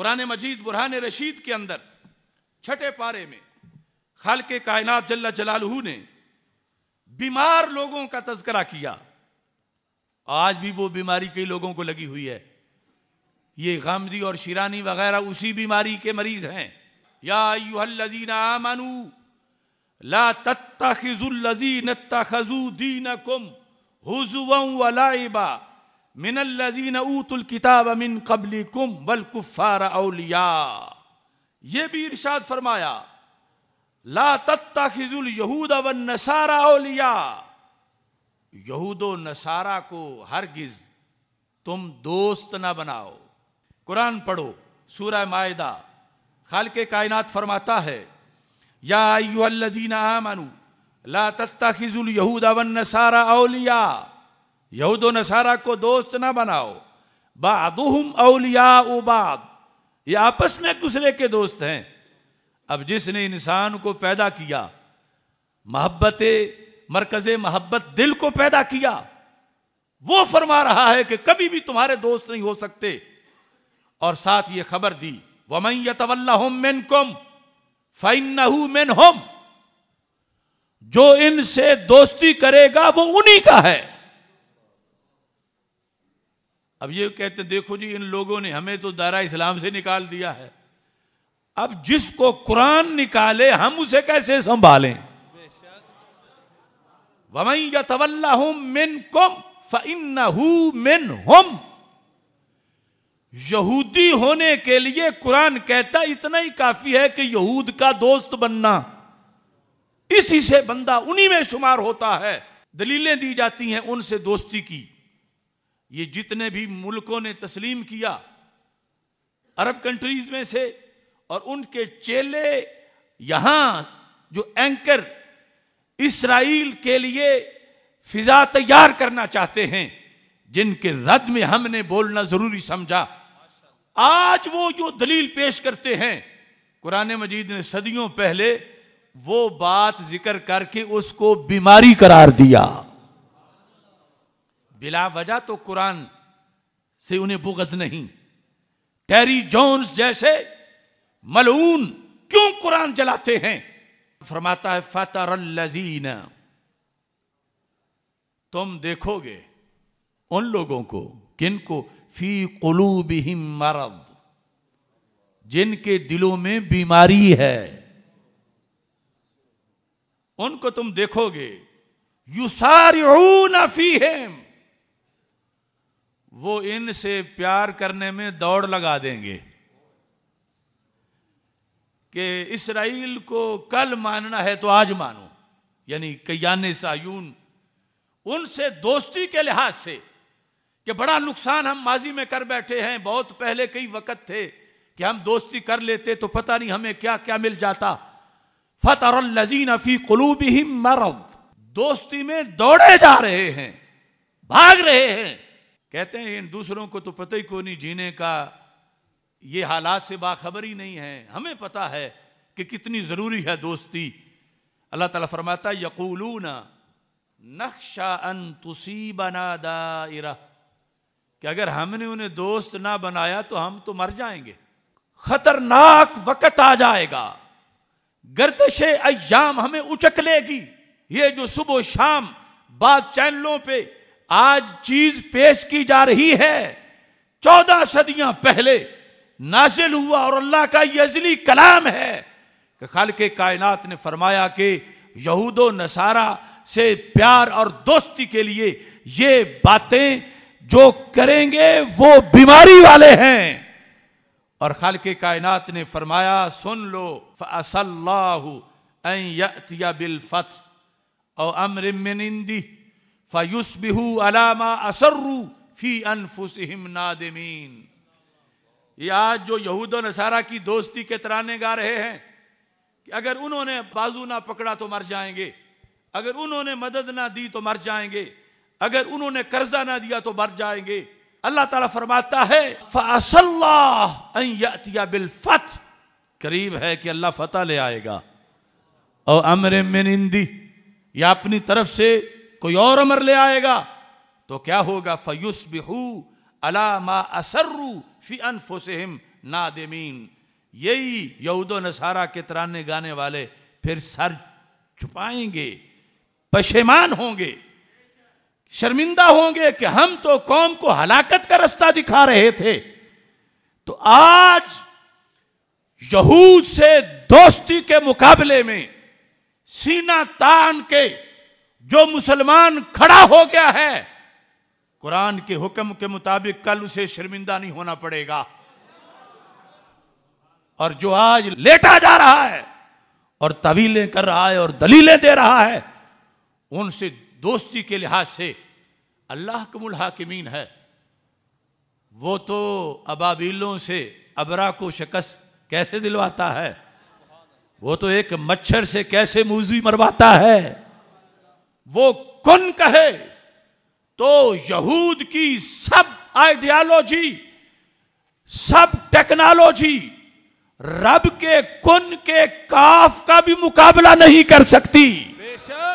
कुरान मजीद बुरहान रशीद के अंदर छठे पारे में खाल के कायनात जल्ला जलालहू ने बीमार लोगों का तस्करा किया आज भी वो बीमारी कई लोगों को लगी हुई है ये गामदी और शिरानी वगैरह उसी बीमारी के मरीज हैं या यूहल्लजीना आमनू ला तत्ता खजुल्लजी नत्ता खजू दीन कुम हुजुआ मिनल्लजीन ऊतुल किताब मिन कबली कुम वल कुफ़ार अलिया ये भी इर्शाद फरमाया ला तत्ताखिजुल यहूद व नसारा अलिया यहूद नसारा को हरगिज तुम दोस्त ना बनाओ कुरान पढ़ो सूरह मायदा खाल के कायनात फरमाता है या अयुल्लजीन आमनु ला तत्ताखिजुल यहूद व नसारा अलिया यहूद नसारा को दोस्त ना बनाओ बादुहम अलिया उबाद ये आपस में एक दूसरे के दोस्त हैं अब जिसने इंसान को पैदा किया मोहब्बत मरकज मोहब्बत दिल को पैदा किया वो फरमा रहा है कि कभी भी तुम्हारे दोस्त नहीं हो सकते और साथ ये खबर दी वमई होम मेन कोम फाइन मेन होम जो इनसे दोस्ती करेगा वो उन्हीं का है अब ये कहते देखो जी इन लोगों ने हमें तो दारा इस्लाम से निकाल दिया है अब जिसको कुरान निकाले हम उसे कैसे संभालें वमई या तवल्ला मिन कुम फू मिन हम यहूदी होने के लिए कुरान कहता इतना ही काफी है कि यहूद का दोस्त बनना इसी से बंदा उन्हीं में शुमार होता है दलीलें दी जाती हैं उनसे दोस्ती की ये जितने भी मुल्कों ने तस्लीम किया अरब कंट्रीज में से और उनके चेले यहां जो एंकर इसराइल के लिए फिजा तैयार करना चाहते हैं जिनके रद में हमने बोलना जरूरी समझा आज वो जो दलील पेश करते हैं कुरान मजीद ने सदियों पहले वो बात जिक्र करके उसको बीमारी करार दिया बिला वजह तो कुरान से उन्हें बुगज नहीं टेरी जोन्स जैसे मलून क्यों कुरान जलाते हैं फरमाता है फतर तुम देखोगे उन लोगों को किनको फी कलूबिहिम मरद जिनके दिलों में बीमारी है उनको तुम देखोगे फी हेम वो इनसे प्यार करने में दौड़ लगा देंगे कि इसराइल को कल मानना है तो आज मानो यानी कैयान सायून उनसे दोस्ती के लिहाज से कि बड़ा नुकसान हम माजी में कर बैठे हैं बहुत पहले कई वक्त थे कि हम दोस्ती कर लेते तो पता नहीं हमें क्या क्या मिल जाता फतर लजीन अफी कलूब ही मरद दोस्ती में दौड़े जा रहे हैं भाग रहे हैं कहते हैं इन दूसरों को तो पता ही को नहीं जीने का ये हालात से बाखबर ही नहीं है हमें पता है कि कितनी ज़रूरी है दोस्ती अल्लाह ताला फरमाता यकूलून नक्शा अन बना दा कि अगर हमने उन्हें दोस्त ना बनाया तो हम तो मर जाएंगे खतरनाक वक्त आ जाएगा गर्दश अयाम हमें उचक लेगी ये जो सुबह शाम बाद चैनलों पर आज चीज पेश की जा रही है चौदह सदियां पहले नाजिल हुआ और अल्लाह का यजली कलाम है कि खाल के कायनात ने फरमाया कि यहूदो नसारा से प्यार और दोस्ती के लिए ये बातें जो करेंगे वो बीमारी वाले हैं और खाल के कायनात ने फरमाया सुन लो फसल्ला बिल फत और अमर मिनिंदी फ़युस अलामा असर्रू फ़ी अनफुसहिम नादमीन ये आज जो यहूद नसारा की दोस्ती के तराने गा रहे हैं कि अगर उन्होंने बाजू ना पकड़ा तो मर जाएंगे अगर उन्होंने मदद ना दी तो मर जाएंगे अगर उन्होंने कर्जा ना दिया तो मर जाएंगे अल्लाह ताला फरमाता है फ़ासल्ला बिलफत करीब है कि अल्लाह फतेह ले आएगा और अमर मिनिंदी या अपनी तरफ से कोई और अमर ले आएगा तो क्या होगा फयुस बिहू अला मा असर्रू फी अनफुसहम नादेमीन यही यहूद नसारा के तराने गाने वाले फिर सर छुपाएंगे पशेमान होंगे शर्मिंदा होंगे कि हम तो कौम को हलाकत का रास्ता दिखा रहे थे तो आज यहूद से दोस्ती के मुकाबले में सीना तान के जो मुसलमान खड़ा हो गया है कुरान के हुक्म के मुताबिक कल उसे शर्मिंदा नहीं होना पड़ेगा और जो आज लेटा जा रहा है और तवीलें कर रहा है और दलीलें दे रहा है उनसे दोस्ती के लिहाज से अल्लाह कमुल हाकिमीन है वो तो अबाबीलों से अबरा को शिकस्त कैसे दिलवाता है वो तो एक मच्छर से कैसे मूजी मरवाता है वो कुन कहे तो यहूद की सब आइडियालॉजी सब टेक्नोलॉजी रब के कुन के काफ का भी मुकाबला नहीं कर सकती बेशक